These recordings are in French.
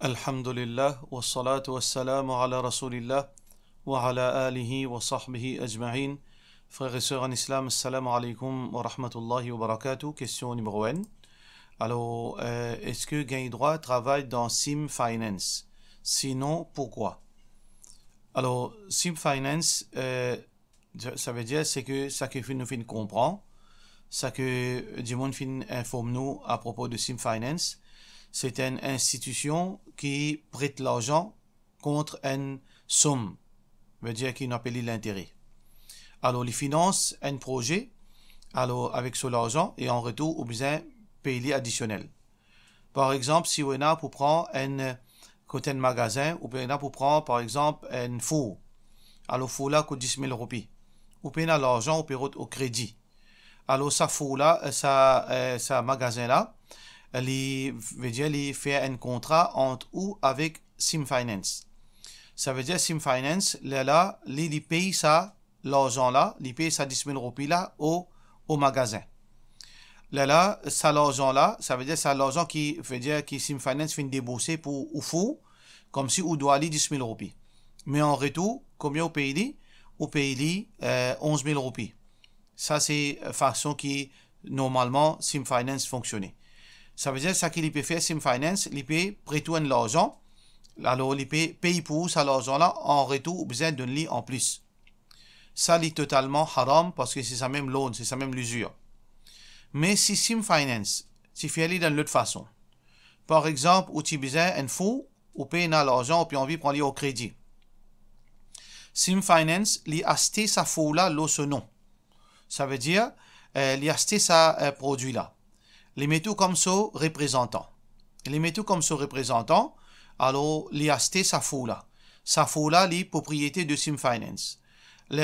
Alhamdulillah, wa salatu wa salamu ala rasulillah, wa ala alihi wa sahbihi ajma'in. Frères et sœurs en islam, assalamu alaikum wa rahmatullahi wa barakatuh. Question numéro 1. Alors, euh, est-ce que Gain Droit travaille dans Sim Finance Sinon, pourquoi Alors, Sim Finance, euh, ça veut dire c'est que ça que nous fin comprend, ça que du monde fin informe nous à propos de Sim Finance c'est une institution qui prête l'argent contre une somme, veut dire qu'il appelle l'intérêt. Alors, les finances un projet, alors avec son argent, et en retour, obtient payer additionnel. Par exemple, si on a pour prendre un côté de magasin, ou bien on a pour prendre, par exemple, un four. Alors, four là coûte 10 000 roupies. Ou bien l'argent, au au crédit. Alors, ça four là, euh, ça, euh, ça magasin là, il veut dire, faire un contrat entre ou avec Sim Finance. Ça veut dire Sim Finance, là, paye ça, l'argent là, paye ça 10 000 roupies là au, au magasin. Là, ça l'argent là, ça veut dire ça l'argent qui veut dire que Sim Finance fait débourser pour ou fou, comme si on doit aller 10 000 roupies. Mais en retour, combien on paye On paye 11 000 roupies. Ça, c'est euh, façon qui, normalement, Sim Finance fonctionnait. Ça veut dire ça qu'il peut faire sim finance, il peut prêter un l'argent. Alors, il peut payer pour ça l'argent là en retour besoin d'un lit en plus. Ça lit totalement haram parce que c'est sa même loan, c'est sa même l'usure. Mais si sim finance, si fait aller dans autre façon. Par exemple, ou tu besoin un fou ou payer l'argent puis envie de prendre au crédit. Sim Finance, li acheté sa fou là, l'eau ce nom. Ça veut dire, euh, acheté sa euh, produit là. Les tout comme ça représentants. Les tout comme ça représentant. alors les acheter sa foula. Sa là, les propriétés de Simfinance. Finance.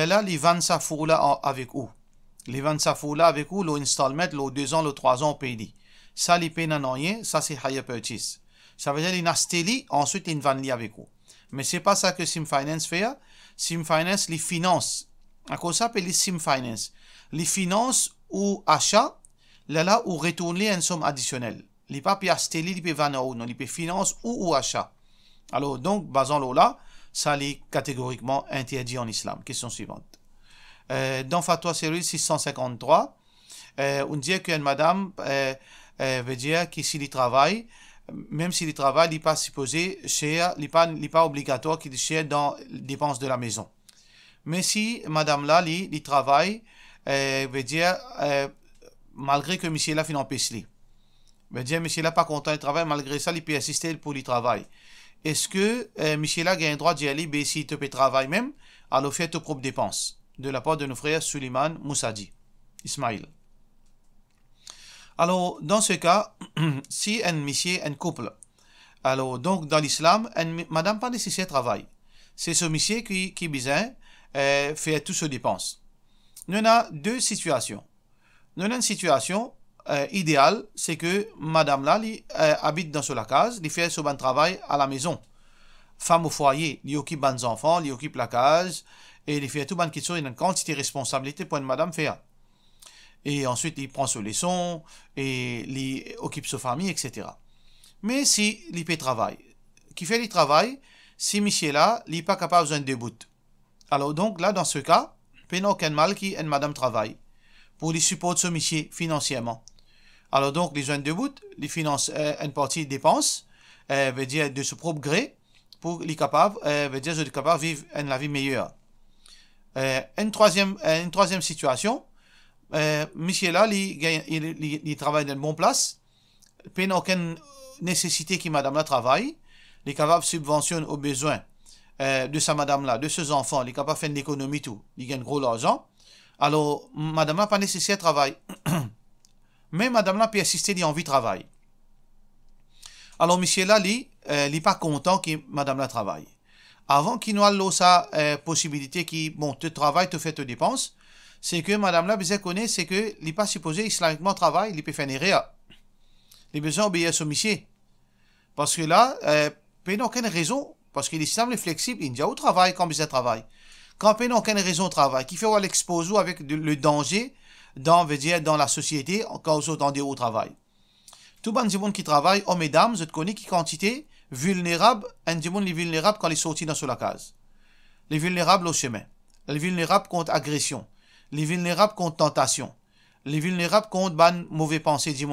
là, les vendent sa là avec eux. Les vendent sa là avec eux, l'installement, installment, l'eau deux ans, le trois ans, pays. Ça, les peines n'ont rien, ça c'est higher purchase. Ça veut dire les acheter ensuite ils vendent avec vous. Mais c'est pas ça que Simfinance fait. Hein. Simfinance les finance. À quoi ça, Sim Simfinance. Les finances ou achats Là, ou retourner une somme additionnelle. Les papiers les papiers non, les papiers finance ou, ou achat. Alors, donc, basant là, ça l'est catégoriquement interdit en islam. Question suivante. Euh, dans Fatwa Série 653, euh, on dit qu'une madame euh, euh, veut dire que s'il travaille, même s'il travaille, il n'est pas supposé chez, il n'est pas, pas, obligatoire qu'il chère dans les dépenses de la maison. Mais si madame là, il travaille, veut dire, malgré que monsieur là fin empêché. Mais dire monsieur là pas content de travail, malgré ça, il peut assister pour le travail. Est-ce que euh, monsieur là a un droit d'y aller, mais ben, s'il te peut travailler même, alors faites vos propres dépenses De la part de nos frères Suleiman Moussadi, Ismail. Alors, dans ce cas, si un monsieur, un couple, alors donc dans l'islam, madame pas nécessaire travail. C'est ce monsieur qui, qui besoin, euh, fait toutes ses dépenses. Nous avons deux situations une situation euh, idéale, c'est que madame là euh, habite dans la case, elle fait son travail à la maison. Femme au foyer, elle occupe les enfants, elle occupe la case, et elle fait tout monde qui une quantité de responsabilité pour une madame faire. Et ensuite, il prend ses leçons, et occupe sa famille, etc. Mais si il travaille, qui fait le travail, si monsieur là, il n'est pas capable de débout. Alors donc là, dans ce cas, il n'y a aucun mal qui une madame travaille pour les supporter métier financièrement. Alors donc, les de bout, les finances euh, une partie des dépenses, euh, veut dire de ce propre gré, pour les capables, euh, veut dire de capables vivre une vie meilleure. Euh, une, troisième, euh, une troisième situation, monsieur là, il, travaille dans une bonne place, peine aucune nécessité que madame là travaille, il est capable de subventionner aux besoins de sa madame là, de ses enfants, il est capable de faire l'économie tout, il gagne gros l'argent, alors, madame n'a pas nécessaire travail. Mais madame là peut assister, il a envie de travail. Alors, monsieur là, il euh, n'est pas content que madame la travaille. Avant qu'il nous ait sa euh, possibilité qui, bon, te travaille, te fait te dépense, c'est que madame là, bien connaît, c'est que il n'est pas supposé islamiquement travailler, il peut faire réa. Il a besoin d'obéir à son monsieur. Parce que là, il n'y a aucune raison, parce que l'islam est flexible, il a au travail quand il travaille on n'a aucune raison de travail. Qui fait l'exposé avec le danger dans, veut dire, dans la société, en cause au au travail. Tout le monde qui travaille, hommes et dames, vous qui quantité vulnérable, un monde les vulnérables quand ils sortent dans la case. Les vulnérables au chemin. Les vulnérables contre agression. Les vulnérables contre tentation. Les vulnérables contre ban mauvais pensée du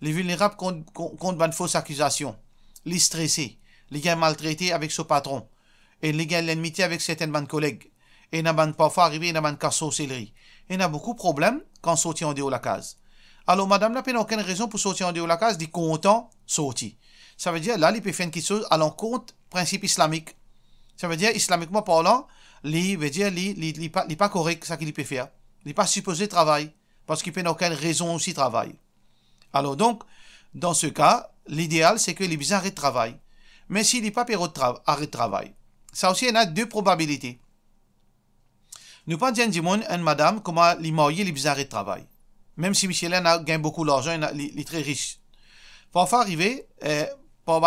Les vulnérables contre, contre ban fausse accusation. Les stressés. Les gars maltraités avec son patron. Et les gars avec certains ban collègues et n'a pas parfois arrivé n'a pas sorcellerie. Et a beaucoup de problèmes quand sorti en dehors de la case. Alors, madame n'a aucune raison pour sortir en dehors de la case, dit content sorti. Ça veut dire, là, il peut faire quelque chose à l'encontre principe islamique. Ça veut dire, islamiquement parlant, il veut dire, il n'est pas correct, ça qu'il peut faire. Il n'est pas supposé travailler, parce qu'il n'y n'a aucune raison aussi travailler. Alors donc, dans ce cas, l'idéal, c'est que les bizarres travail. Mais s'il n'est pas arrêt de travail, ça aussi, il y a deux probabilités. Nous pas dire à une madame, comment les mariés, les bizarres de travail. Même si Michelin gagné beaucoup d'argent, il est très riche. Pour faire arriver, euh, pas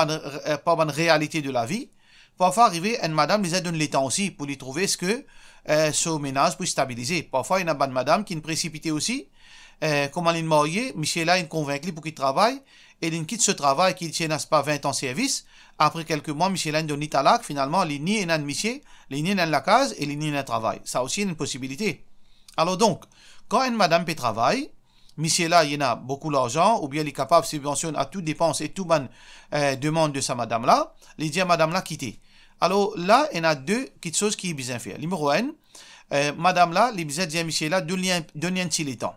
pour euh, réalité de la vie, parfois arriver une madame les aide donne les temps aussi pour lui trouver ce que euh, son ménage peut stabiliser. Parfois, il y a une madame qui ne précipitée aussi, euh, comment elle est convainc lui pour qu'il travaille, et il quitte ce travail qui tient pas 20 ans de service, après quelques mois, Michelin donne talak, finalement, les ni en miché, les ni en la case et les ni en travail. Ça aussi est une possibilité. Alors donc, quand une madame peut travailler, Michela, il y en a beaucoup d'argent, ou bien il est capable de subventionner à toutes dépenses et tout bonne euh, demande de sa madame-là, il dit à madame-là quitter. Alors là, il y a deux petites choses qui bien faire. Numéro un, euh, madame-là, il dit à Michela, donne un petit temps.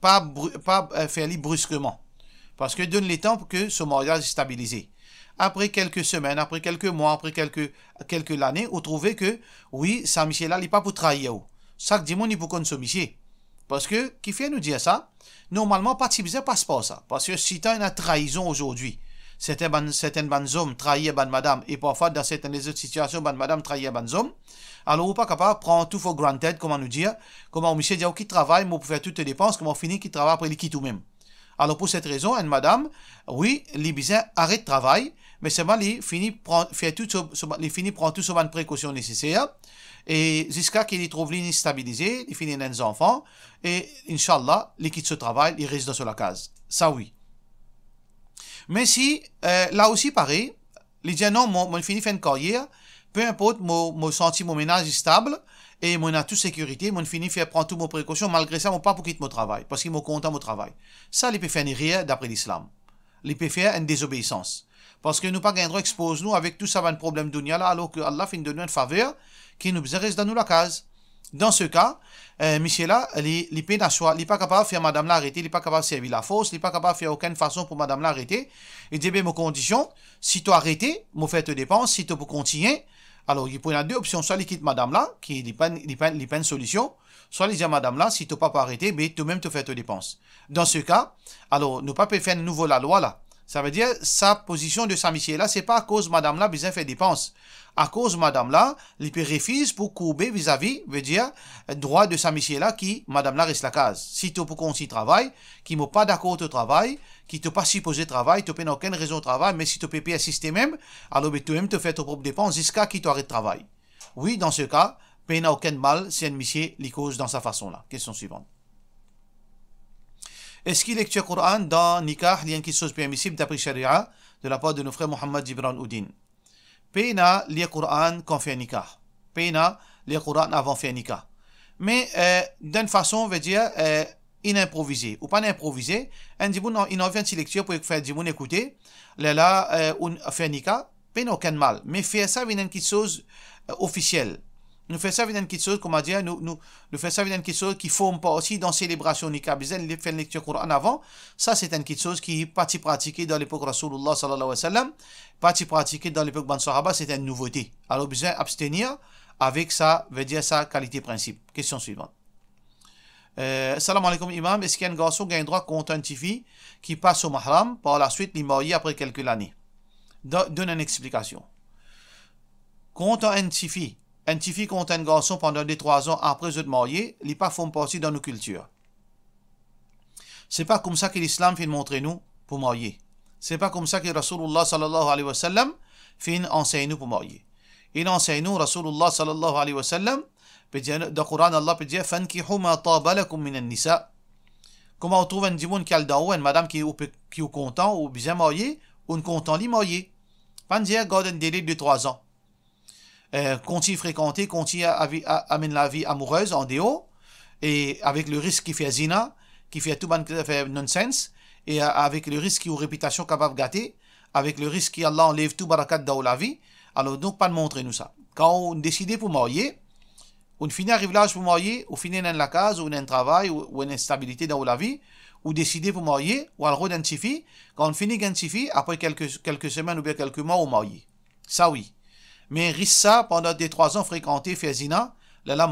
Pas, pas euh, faire brusquement. Parce que donne le temps pour que son mariage soit stabilisé après quelques semaines, après quelques mois, après quelques, quelques années, vous trouvez que, oui, ça monsieur là, il n'est pas pour trahir. Oh. Ça que dit mon, il pour qu'on Parce que, qui fait nous dire ça? Normalement, pas de pas ça. Parce que si tu as une trahison aujourd'hui, certains ban, certains trahir ban madame, et parfois dans certaines autres situations, ban madame trahir un hommes, alors vous pas capable de prendre tout for granted, comment nous dire, comment monsieur dit, oh, qui travaille, moi pour faire toutes les dépenses, comment finit qui travaille après, il quitte ou même. Alors pour cette raison, une madame, oui, les arrête de travail, mais c'est il finit prend, fait tout, il finit prend toutes les précautions nécessaires et jusqu'à qu'il trouve l'île stabilisée, il finit dans enfants et Inch'Allah, il quitte ce travail, il reste dans la case. Ça oui. Mais si, euh, là aussi pareil, il dit ah non, mon, fini fait une carrière, peu importe, mon, mon senti, mon ménage est stable, et mon a toute sécurité, mon fini fait prendre toutes mes précautions, malgré ça, mon pas pour quitter mon travail, parce qu'il me compte à mon travail. Ça, il peut faire rien d'après l'islam. Il peut faire une désobéissance. Parce que nous pas exposer expose nous avec tout ça va un problème d'Unia là, alors que Allah fin de nous une faveur qui nous reste dans nous la case. Dans ce cas, euh, là, il n'est choix. il pas capable de faire madame l'arrêter, il pas capable de servir la force, il pas capable de faire aucune façon pour madame l'arrêter. Il dit, ben, mes conditions, si tu arrêté, mon fait te dépenses, si tu pour continuer, alors il y a deux options, soit il quitte madame là, qui n'est pas, une solution, soit il dit à madame là, si tu pas arrêté, ben, toi-même te fait tes dépenses Dans ce cas, alors, ne pas faire de nouveau la loi là. Ça veut dire sa position de s'amitié-là, c'est pas à cause madame-là, vis-à-vis fait dépenses. À cause madame-là, il pour courber vis-à-vis, veut dire, droit de s'amitié-là qui, madame-là reste la case. Si tu pour qu'on s'y travaille, qui m'ont pas d'accord au travail, qui te pas supposé travail, tu n'as aucune raison au travail, mais si tu peux payer assister même, alors ben, tu même te fais tes propres dépenses jusqu'à qui tu arrêtes travail. Oui, dans ce cas, tu ben, n'a aucun mal si un monsieur les cause dans sa façon-là. Question suivante. Est-ce qu'il lecture Coran dans Nikah, lien qui chose permissible d'après Sharia, de la part de nos frères Mohamed Ibrahim Oudin Peina le Coran quand fait Nikah. Peina le Coran avant faire Nikah. Mais euh, d'une façon, on veut dire, euh, ou pas improvisé un diboun il en vient de lecture pour faire diboun écouter là là euh, on fait nikah, peine aucun mal mais faire ça a une chose euh, officielle nous faisons petite chose, comme on dit, hein, nous, nous, nous faisons petite chose qui ne forme pas aussi dans la célébration du Kabizan, les faire lecture du Coran avant. Ça, c'est une petite chose qui n'est pas pratiquée dans l'époque Rasulullah sallallahu alayhi wa sallam, pas pratiquée dans l'époque Ban Sahaba, c'est une nouveauté. Alors, besoin abstenir avec ça, veut dire sa qualité principe. Question suivante. Euh, salam alaikum imam, est-ce qu'un garçon a un droit contre un tifi qui passe au mahram, par la suite il après quelques années Donne une explication. Contre un tifi un petit fille compte un garçon pendant 2-3 ans après se marier, il pas font partie dans nos cultures. C'est pas comme ça que l'islam fait montrer nous pour marier. C'est pas comme ça que Rasulullah sallallahu alayhi wa sallam fait enseigner nous pour marier. Il enseigne nous, Rasulullah sallallahu alayhi wa sallam, dans le Coran, Allah peut dire Fankihu ma tabalakum min nisa. Comment on trouve un dimoun qui a une madame qui est content ou bien mariée, ou une content li mariée. Pas dire garde un délai de 3 ans. Euh, continue à fréquenter, continue à, amener la vie amoureuse en déo, et avec le risque qu'il fait zina, qui fait tout qui non nonsense, et euh, avec le risque qu'il a une réputation capable de gâter, avec le risque qu'Allah enlève tout barakat dans la vie, alors donc pas de montrer nous ça. Quand on décide pour marier, on finit arrive là pour marier, on finit dans la case, ou dans un travail, ou une stabilité dans la vie, ou décider pour marier, ou alors Tifi, quand on finit Tifi, après quelques, semaines ou bien quelques mois, on marie. Ça oui. Mais Rissa, pendant des trois ans, fréquenter, Fézina, la la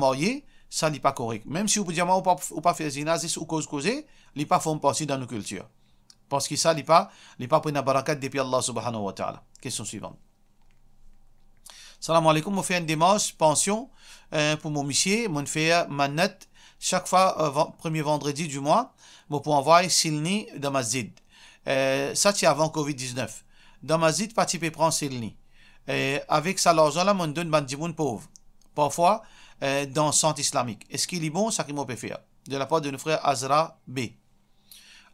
ça n'est pas correct. Même si vous pouvez ou pas, ou pas zina, c'est ou cause causée, n'est pas font partie dans nos cultures. Parce que ça n'est pas, n'est pas pour une barakat depuis Allah subhanahu wa ta'ala. Question suivante. Salam alaikum, on fait une démarche, pension, euh, pour mon monsieur, mon fait manette, chaque fois, euh, premier vendredi du mois, moi pour envoyer Silni dans ma Euh, ça, c'est avant Covid-19. Dans Mazid, participer prend Silni avec sa là mon donne gens pauvre parfois euh, dans le centre islamique est-ce qu'il est bon ça qu'il peut faire de la part de nos frère Azra B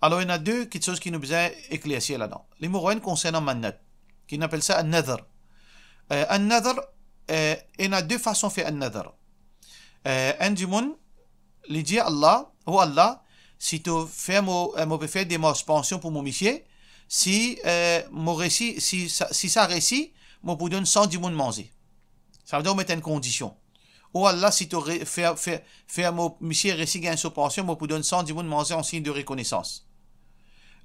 alors il y a deux quelque chose qui nous besoin éclaircir là-dedans les mourants concernant mannat qui appelle ça un nether. un euh, nether, euh, il y a deux façons de faire un nether. un du monde il dit Allah ou Allah si tu fais mon, mon faire des pension pour mon métier si mon récit si ça récit moi pour donne 110 moun manger. Ça veut dire mettre une condition. Oh Allah, si tu fais, mon monsieur récit gain sa pension, m'a pour donne 110 moun manger en signe de reconnaissance.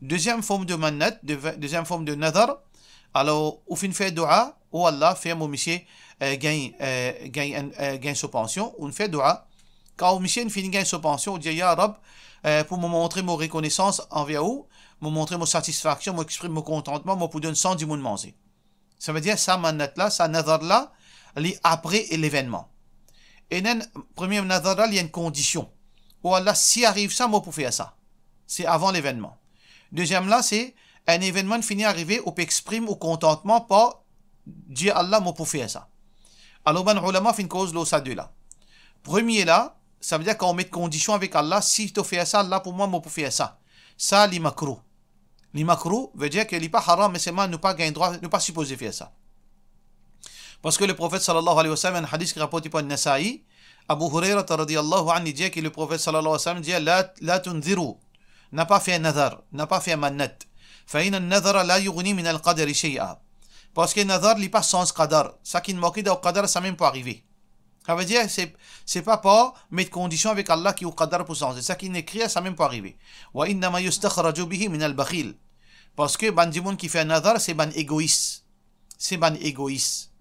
Deuxième forme de manette deuxième forme de nadar, alors, ou fin fait dua, oh Allah, fais mon monsieur gain euh, gagne, euh, gagne sa pension, on fait dua. Quand monsieur fin gain sa pension, on dit, Ya Rab, euh, pour me montrer mon reconnaissance envers vous, me montrer mon satisfaction, m'exprimer mon contentement, moi pour donner 110 moun manger. Ça veut dire ça manat-là, sa nazar-là, après l'événement. Et non premier nazar il y a une condition. Ou Allah, si arrive ça, moi, pour faire ça. C'est avant l'événement. Deuxième là, c'est un événement fini arrivé, ou exprime au contentement pas Dieu Allah, moi, pour faire ça. Alors, ben, ulama, fin cause, l'eau, ça, deux là. Premier là, ça veut dire qu'on met de condition avec Allah, si tu fais ça, Allah, pour moi, moi, pour faire ça. Ça, l'imakro ni makrou veut dire qu'il n'est pas haram, mais seulement nous pas gain droit, nous pas supposé faire ça. Parce que le prophète sallallahu alayhi wa sallam, un hadith qui rapporte par Nasa'i, Abu Huraira radiallahu dit que le prophète sallallahu alayhi wa sallam dit La, la tunziru, n'a pas fait un nazar, n'a pas fait un manat. fa'inan nazara la yughni min al-qadari shay'a. Parce que nazar n'a pas sans qadar. Ça qui ne au qadar, ça même pas arrivé. Ça veut dire, c'est, c'est pas qui mettre condition avec Allah qui est au qadar pour ça. C'est ça qui n'est créé, ça même pas arrivé. Wa min Parce que ban qui fait un nazar, c'est ban égoïste. C'est ban égoïste.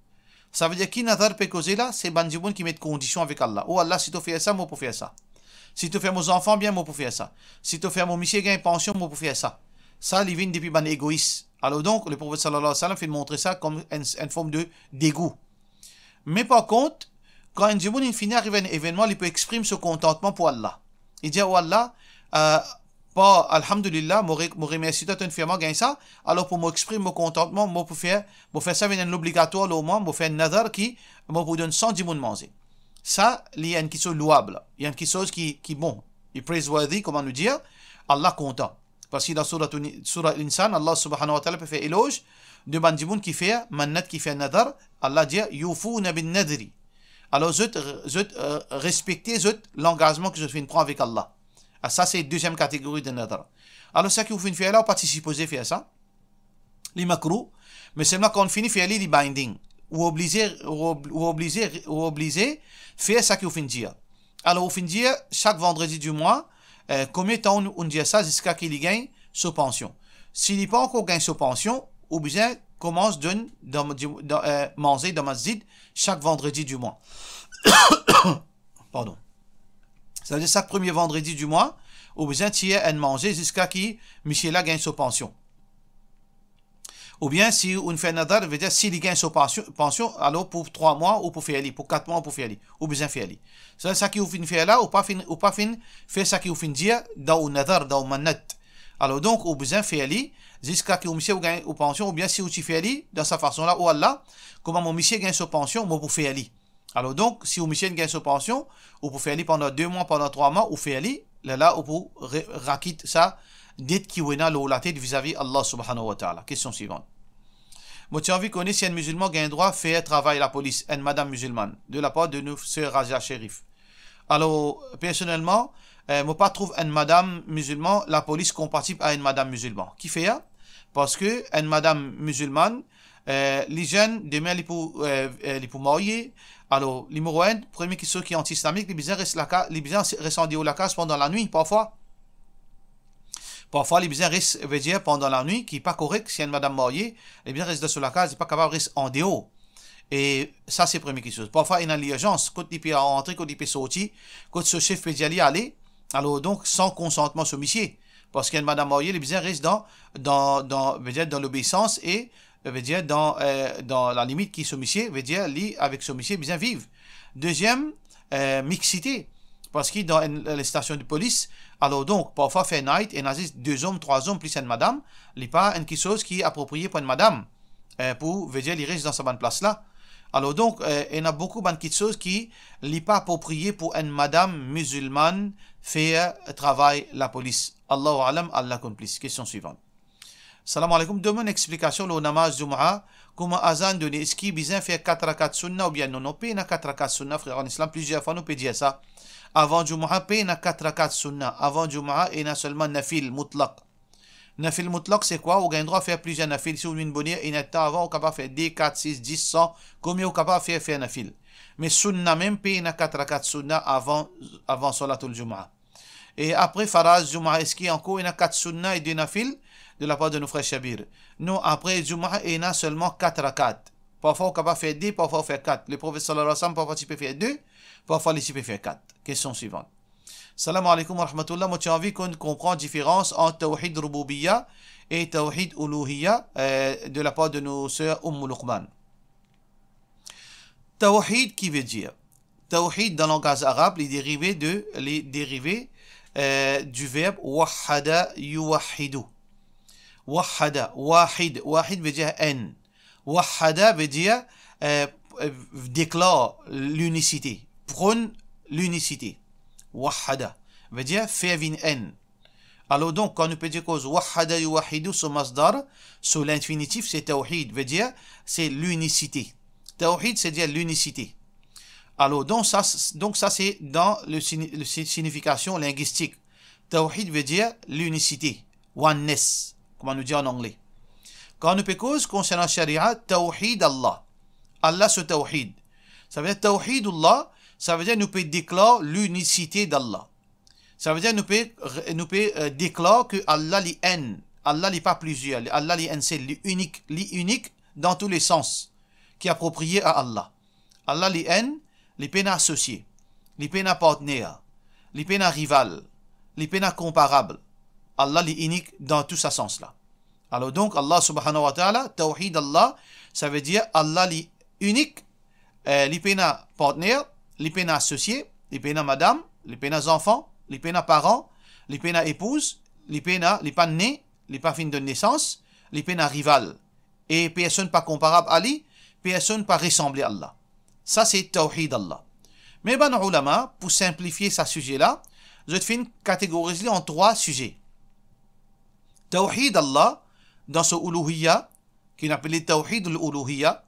Ça veut dire qui nazar peut causer là, c'est ban qui met condition avec Allah. Oh Allah, si tu fais ça, moi pour faire ça. Si tu fais mes enfants, bien, moi pour faire ça. Si tu fais mon monsieur, gagne pension, moi pour faire ça. Ça, il vient depuis ban égoïste. Alors donc, le prophète sallallahu alayhi wa sallam fait montrer ça comme une, une forme de dégoût. Mais par contre, quand un djiboun finit arrive à un événement, il peut exprimer ce contentement pour Allah. Il dit, oh Allah, euh, pas alhamdulillah je remercie toi firma gagne ça alors pour m'exprimer mon contentement moi pour faire pour faire ça avec un obligatoire au moins pour faire un nazar qui moi pour donner 100 de manger ça il y a une chose louable il y a une chose qui qui bon il praiseworthy comment nous dire Allah content parce que dans surah surah l'insan Allah subhanahu wa ta'ala peut faire éloge de bandimoun qui fait mannat qui fait nazar Allah dit yufuna bin nadri alors, je, euh, je euh, l'engagement que je fais prendre avec Allah. Ah, ça, c'est la deuxième catégorie de notre Alors, ça que vous faire là, vous participez faire ça. Les macros. Mais seulement quand on finit, faire les binding. Ou obligé, ou obliger ou obliger faire ça que vous dire. Alors, vous faites dire, chaque vendredi du mois, euh, combien de temps on, dit ça jusqu'à qu'il gagne sa pension. S'il n'est pas encore gagné sa pension, ou besoin commence d'une manger dans, euh, manger masjid chaque vendredi du mois. Pardon. Ça veut dire chaque premier vendredi du mois, au besoin de manger jusqu'à qui Michela gagne sa pension. Ou bien si on fait nadar, veut dire s'il gagne sa pension, alors pour trois mois ou pour faire pour quatre mois ou pour faire ou besoin faire C'est ça qui vous fin faire là ou pas fin ou pas fin faire ça qui vous fin dire dans nadar dans manat. Alors donc au besoin faire jusqu'à que monsieur gagne ou pension ou bien si vous faites dans sa façon là ou Allah comment mon monsieur gagne sa pension moi pour faire alors donc si vous monsieur gagne sa pension ou pour faire pendant deux mois pendant trois mois ou faire là là ou pour raquitter ça dette qui wena la tête vis-à-vis Allah subhanahu wa ta'ala question suivante moi, tu envie connaître si un musulman gagne droit, fait travail la police, une madame musulmane, de la part de nous sœurs Raja Sherif. Alors, personnellement, je euh, ne moi pas trouve une madame musulmane, la police compatible à une madame musulmane. Qui fait, hein? Parce que une madame musulmane, euh, les jeunes, demain, les pour, euh, les pour marier. Alors, les Mourouens, premier qui ceux qui anti islamique les bizarres restent, la déo les restent la case pendant la nuit, parfois. Parfois, les bizarres restent, veut dire, pendant la nuit, qui n'est pas correct, si une madame mariée, les bizarres restent sur la case, ils pas capable de rester en dehors. Et ça, c'est premier qui chose. Parfois, il y a une urgence, quand il peut entrer, quand il peut sortir, quand ce chef peut y aller, alors donc, sans consentement sur monsieur. Parce qu'une Madame Moyer, les reste dans, dans, dans l'obéissance et dire, dans, euh, dans la limite qui est veut dire, lit avec sommissier, bien vive. Deuxième, euh, mixité. Parce que dans les stations de police, alors donc, parfois fait night, et nazis deux hommes, trois hommes, plus une madame, il pas une chose qui est appropriée pour une madame, euh, pour, dire, il reste dans sa bonne place là. Alors donc, il y a beaucoup de choses qui n'est pas approprié pour une madame musulmane faire travail la police. Allahu alam, Allah complice. Question suivante. Salam alaikum. Demande explication le namaz juma, Comment azan donné Est-ce qu'il besoin faire 4 rakat sunnahs ou bien non On paye 4 4 sunna, frère en islam. Plusieurs fois, nous peut dire ça. Avant y paye 4 4 sunna. Avant Jumu'ah, il y a seulement nafil mutlaq. Nafil mutlaq, c'est quoi On le droit de faire plusieurs nafil. Si on une bonne il y a temps avant, on est de faire 10, 4, 6, 10, 100. Combien on est de faire, faire nafil Mais sunna, même paye 4 rakat sunnah avant, avant Salatul juma. Et après Faraz, Jum'a, est-ce qu'il y a encore une 4 sunna et 2 nafil de la part de nos frères Shabir Non, après jumah il y a seulement 4 rakat. Parfois, on peut faire deux, parfois on faire quatre Le prophète sallallahu alayhi wa sallam, parfois il peut faire 2, parfois il peut faire quatre Question suivante. Salam alaykum wa rahmatullah. Moi, j'ai envie qu'on comprenne la différence entre Tawhid Rububiyya et Tawhid Uluhiyya euh, de la part de nos sœurs Umm Luqman. Tawhid qui veut dire Tawhid dans le langage arabe, les dérivés de les dérivés آه، du verbe وحدا يوحد وحدا واحد واحد بجه ان وحدا بجه آه ديكلا لونيسيتي برون لونيسيتي وحدا بجه فيفين ان الو دونك كانو بيجي كوز وحد يوحد سو مصدر سو لانفينيتيف سي توحيد بجه سي لونيسيتي توحيد سي ديال لونيسيتي Alors, donc ça, donc ça c'est dans le, signification linguistique. Tawhid veut dire l'unicité, oneness, comme on nous dit en anglais. Quand nous pécose concernant Sharia, Tawhid Allah. Allah se Tawhid. Ça veut dire Tawhid Allah, ça veut dire nous peut déclarer l'unicité d'Allah. Ça veut dire nous peut, nous peut déclarer que Allah li en. Allah n'est pas plusieurs. Allah li en, c'est l'unique. L'unique dans tous les sens qui est approprié à Allah. Allah li en, les peines associées, les peines partenaires, les peines rivales, les peines comparables. Allah les unique dans tout ce sens-là. Alors donc, Allah subhanahu wa ta'ala, tawhid Allah, ça veut dire Allah les unique, les peines partenaires, les peines associées, les peines madame, les peines enfants, les peines parents, les peines épouses, les peines les nés, les peines de naissance, les peines rivales. Et personne pas comparable à lui, personne pas ressemblé à Allah. Ça, c'est Tawhid Allah. Mais ben, ulama, pour simplifier ce sujet-là, je te fais une catégoriser en trois sujets. Tawhid Allah, dans ce uluhiyya, qui est appelé Tawhid al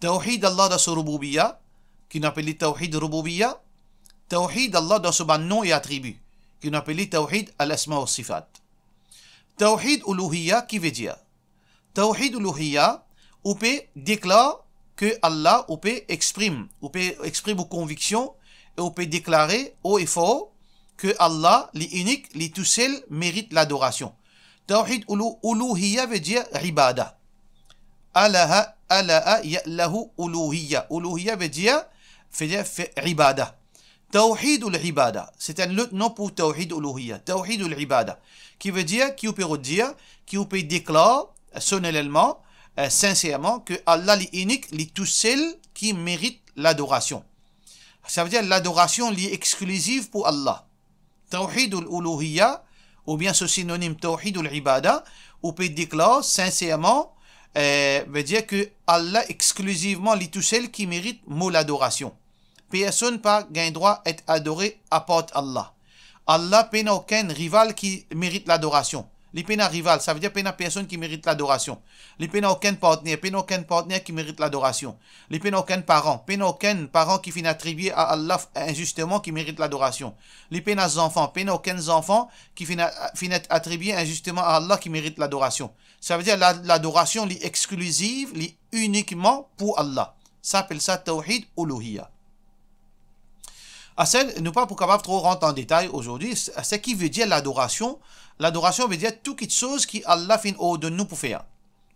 Tawhid Allah dans ce rububiyya, qui est appelé Tawhid rububiyya. Tawhid Allah dans ce nom et attribut, qui est appelé Tawhid al-asma wa sifat. Tawhid uluhiyya qui veut dire Tawhid uluhiyya, peut déclare que Allah ou peut exprime, ou peut exprime vos convictions et ou peut déclarer haut et fort que Allah, l'unique, l'unique tout seul, mérite l'adoration. Tawhid uluhiyya veut dire ribada. Allah Allah ya'lahu uluhiyya. Uluhiyya veut dire, veut dire ribada. Tawhid ul c'est un autre nom pour Tawhid uluhiyya. Tawhid ul-ibada, qui veut dire, qui peut dire, qui peut déclarer, solennellement, euh, sincèrement que Allah est unique, tout qui mérite l'adoration. Ça veut dire l'adoration est exclusive pour Allah. Tawhid al ou bien ce synonyme Tawhid al-ibada, ou peut déclare sincèrement, euh, veut dire que Allah exclusivement est tout seul qui mérite mot l'adoration. Personne pas gain droit d'être être adoré à part Allah. Allah n'a aucun rival qui mérite l'adoration. Les peines rival, ça veut dire peines personne qui mérite l'adoration. Les peines aucun partenaire, à aucun partenaire qui mérite l'adoration. Les peines aucun parent, aucun parent qui finit attribué à Allah injustement qui mérite l'adoration. Les peines à enfants, aucun enfant qui finit attribué injustement à Allah qui mérite l'adoration. Ça veut dire l'adoration li exclusive, li uniquement pour Allah. Ça s'appelle ça tawhid À celle, nous pas pour capable trop rentrer en détail aujourd'hui, ce qui veut dire l'adoration L'adoration veut dire tout toute chose qui Allah fin de nous pour faire.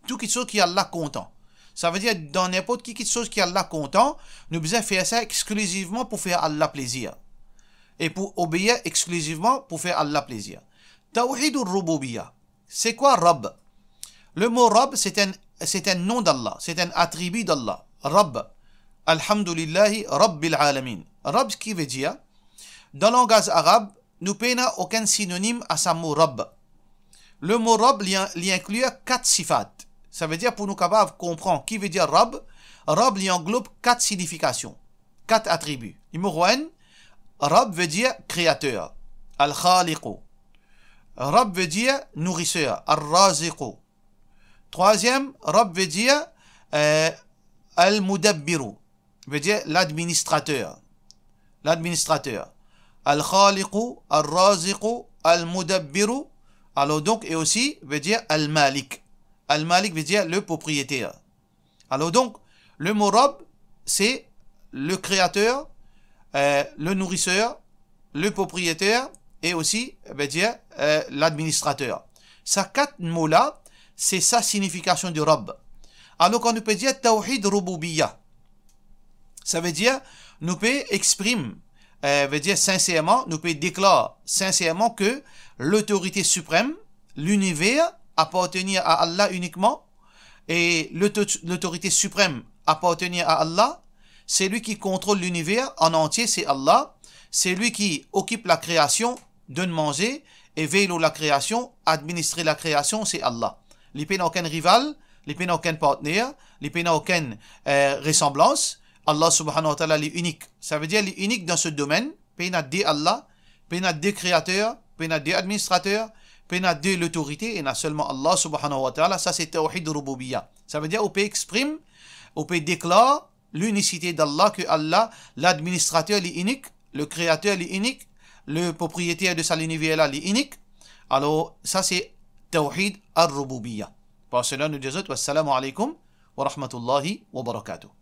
Tout Toute chose qui Allah content. Ça veut dire dans n'importe qui quelque chose qui Allah content, nous devons faire ça exclusivement pour faire Allah plaisir. Et pour obéir exclusivement pour faire Allah plaisir. Tawhid rububiya C'est quoi Rab Le mot Rab, c'est un, c'est un nom d'Allah, c'est un attribut d'Allah. Rab. Alhamdulillahi Rabbil Alamin. Rab, ce qui veut dire, dans le langage arabe, nous payons aucun synonyme à sa mot rob. Le mot rob inclut quatre sifat. Ça veut dire pour nous capables comprendre qui veut dire rob, rob englobe quatre significations, quatre attributs. un, rob veut dire créateur, al al-khaliqo ».« Rob veut dire nourrisseur, al al-raziqo ». Troisième, rob veut dire euh, al-mudabbiru, veut dire l'administrateur. L'administrateur. Al-Khaliqu, Al-Raziqu, Al-Mudabbiru. Alors donc, et aussi veut dire Al-Malik. Al-Malik veut dire le propriétaire. Alors donc, le mot Rob, c'est le créateur, euh, le nourrisseur, le propriétaire et aussi veut dire euh, l'administrateur. Ces quatre mots-là, c'est sa signification du Rob. Alors qu'on peut dire Tawhid Rububiyya. Ça veut dire, nous peut exprimer euh, veut dire sincèrement, nous pouvons déclarer sincèrement que l'autorité suprême, l'univers, appartient à Allah uniquement, et l'autorité suprême, appartient à Allah, c'est lui qui contrôle l'univers en entier, c'est Allah, c'est lui qui occupe la création, donne manger, et veille la création, administrer la création, c'est Allah. Il n'y a aucun rival, il n'y a aucun partenaire, il n'y a aucune euh, ressemblance, Allah subhanahu wa ta'ala, est unique. Ça veut dire qu'il est unique dans ce domaine. Puis il Allah, puis de a deux créateurs, puis il a l'autorité, et seulement Allah subhanahu wa ta'ala. Ça, c'est Tawhid Rububiyya. Ça veut dire qu'on peut exprimer, on peut déclarer l'unicité d'Allah, que Allah, l'administrateur, est unique, le créateur, est unique, le propriétaire de sa univers, là, est unique. Alors, ça, c'est Tawhid ar-Rububiya. rububiyya que cela, nous disons, wassalamu alaikum wa rahmatullahi wa barakatuh.